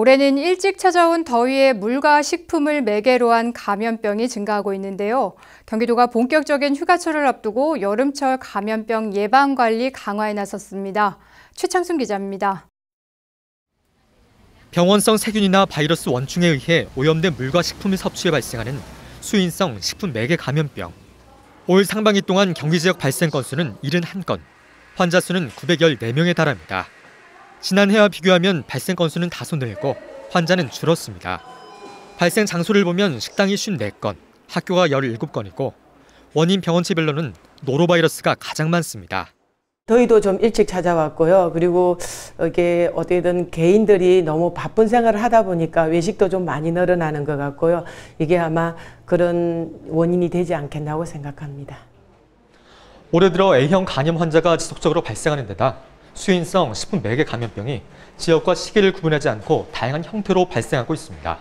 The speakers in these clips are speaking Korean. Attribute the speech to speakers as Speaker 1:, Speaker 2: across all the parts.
Speaker 1: 올해는 일찍 찾아온 더위에 물과 식품을 매개로 한 감염병이 증가하고 있는데요. 경기도가 본격적인 휴가철을 앞두고 여름철 감염병 예방관리 강화에 나섰습니다. 최창순 기자입니다.
Speaker 2: 병원성 세균이나 바이러스 원충에 의해 오염된 물과 식품을 섭취해 발생하는 수인성 식품 매개 감염병. 올 상반기 동안 경기 지역 발생 건수는 71건, 환자 수는 914명에 달합니다. 지난해와 비교하면 발생 건수는 다소 늘고 환자는 줄었습니다. 발생 장소를 보면 식당이 54건, 학교가 17건이고 원인 병원체별로는 노로바이러스가 가장 많습니다.
Speaker 3: 저희도 좀 일찍 찾아왔고요. 그리고 이게 어떻게든 개인들이 너무 바쁜 생활을 하다 보니까 외식도 좀 많이 늘어나는 것 같고요. 이게 아마 그런 원인이 되지 않겠나고 생각합니다.
Speaker 2: 올해 들어 A형 간염 환자가 지속적으로 발생하는 데다 수인성 식품 매개 감염병이 지역과 시기를 구분하지 않고 다양한 형태로 발생하고 있습니다.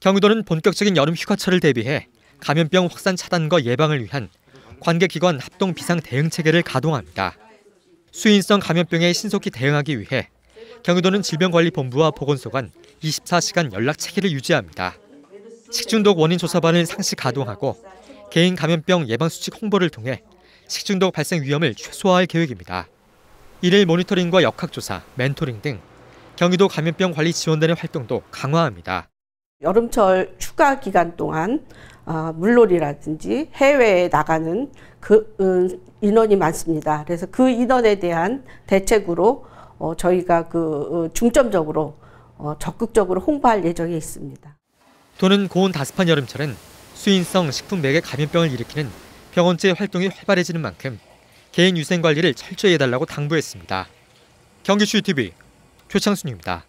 Speaker 2: 경기도는 본격적인 여름 휴가철을 대비해 감염병 확산 차단과 예방을 위한 관계기관 합동 비상 대응 체계를 가동합니다. 수인성 감염병에 신속히 대응하기 위해 경기도는 질병관리본부와 보건소 간 24시간 연락 체계를 유지합니다. 식중독 원인 조사반을 상시 가동하고 개인 감염병 예방 수칙 홍보를 통해 식중독 발생 위험을 최소화할 계획입니다. 일일 모니터링과 역학조사, 멘토링 등 경기도 감염병 관리 지원단의 활동도 강화합니다.
Speaker 4: 여름철 휴가 기간 동안 어, 물놀이라든지 해외에 나가는 그 음, 인원이 많습니다. 그래서 그 인원에 대한 대책으로 어, 저희가 그 어, 중점적으로 적극적으로 홍보할 예정에 있습니다.
Speaker 2: 도는 고온 다습한 여름철엔 수인성 식품 맥의 감염병을 일으키는 병원체 활동이 활발해지는 만큼 개인 위생 관리를 철저히 해달라고 당부했습니다. 경기추 TV 최창순입니다.